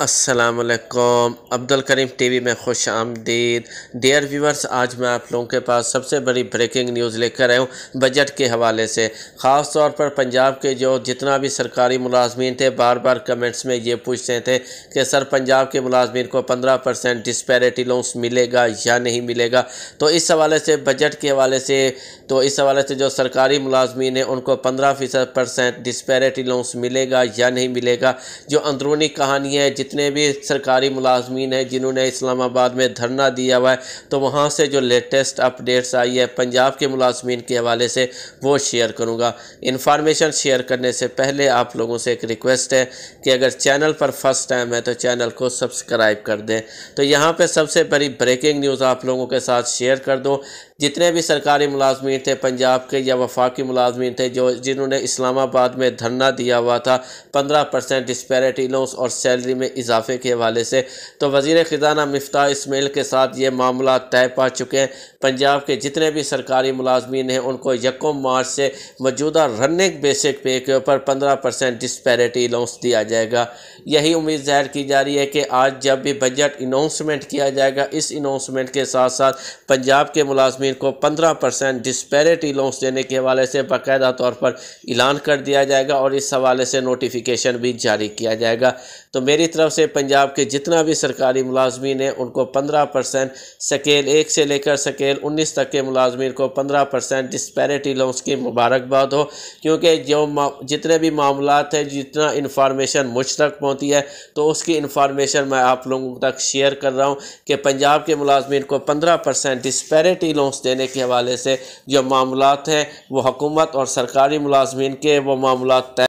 असलकम अब्दुल करीम टीवी में खुश आमदीद डियर व्यूवर्स आज मैं आप लोगों के पास सबसे बड़ी ब्रेकिंग न्यूज़ लेकर आया हूँ बजट के हवाले से ख़ास तौर पर पंजाब के जो जितना भी सरकारी मुलाजमीन थे बार बार कमेंट्स में ये पूछते थे कि सर पंजाब के मुलाजमीन को पंद्रह परसेंट डिस्पेरिटी लोन्स मिलेगा या नहीं मिलेगा तो इस हवाले से बजट के हवाले से तो इस हवाले से जो सरकारी मुलाजमीन है उनको पंद्रह फीसद परसेंट डिस्पेरिटी लोन्स मिलेगा या नहीं मिलेगा जो अंदरूनी कहानी है जितने भी सरकारी मुलाजमीन हैं जिन्होंने इस्लामाबाद में धरना दिया हुआ है तो वहाँ से जो लेटेस्ट अपडेट्स आई है पंजाब के मुलाजमीन के हवाले से वो शेयर करूँगा इन्फॉर्मेशन शेयर करने से पहले आप लोगों से एक रिक्वेस्ट है कि अगर चैनल पर फर्स्ट टाइम है तो चैनल को सब्सक्राइब कर दें तो यहाँ पर सबसे बड़ी ब्रेकिंग न्यूज़ आप लोगों के साथ शेयर कर दूँ जितने भी सरकारी मुलाजमीन थे पंजाब के या वफाकी मुलाजमीन थे जो जिन्होंने इस्लामाबाद में धरना दिया हुआ था पंद्रह परसेंट डिस्पेरिटी लोन्स और सैलरी में इजाफे के हवाले से तो वज़ी ख़जाना मफ्ता इसमेल के साथ ये मामला तय पा चुके हैं पंजाब के जितने भी सरकारी मुलाजमीन हैं उनको यकम मार्च से मौजूदा रनिंग बेसिक पे के ऊपर पंद्रह परसेंट डिस्पेरिटी अलाउंस दिया जाएगा यही उम्मीद जाहिर की जा रही है कि आज जब भी बजट अनाउंसमेंट किया जाएगा इस अनाउंसमेंट के साथ साथ पंजाब के मुलाजमीन को पंद्रह परसेंट डिस्पेरिटी अलाउंस देने के हवाले से बाकायदा तौर पर ऐलान कर दिया जाएगा और इस हवाले से नोटिफिकेशन भी जारी किया जाएगा तो मेरी तरफ तरफ से पंजाब के जितना भी सरकारी मुलाजमीन है उनको पंद्रह परसेंट सकेल एक से लेकर सकेल उन्नीस तक के मुलाजमीन को पंद्रह परसेंट डिस्पैरिटी लोन्स की मुबारकबाद हो क्योंकि जो जितने भी मामला हैं जितना इन्फॉर्मेशन मुझ तक पहुँची है तो उसकी इन्फॉर्मेशन मैं आप लोगों तक शेयर कर रहा हूँ कि पंजाब के मुलाजमन को पंद्रह परसेंट डिस्पैरिटी लोन्स देने के हवाले से जो मामला हैं वो हकूमत और सरकारी मुलाजमीन के वो मामला तय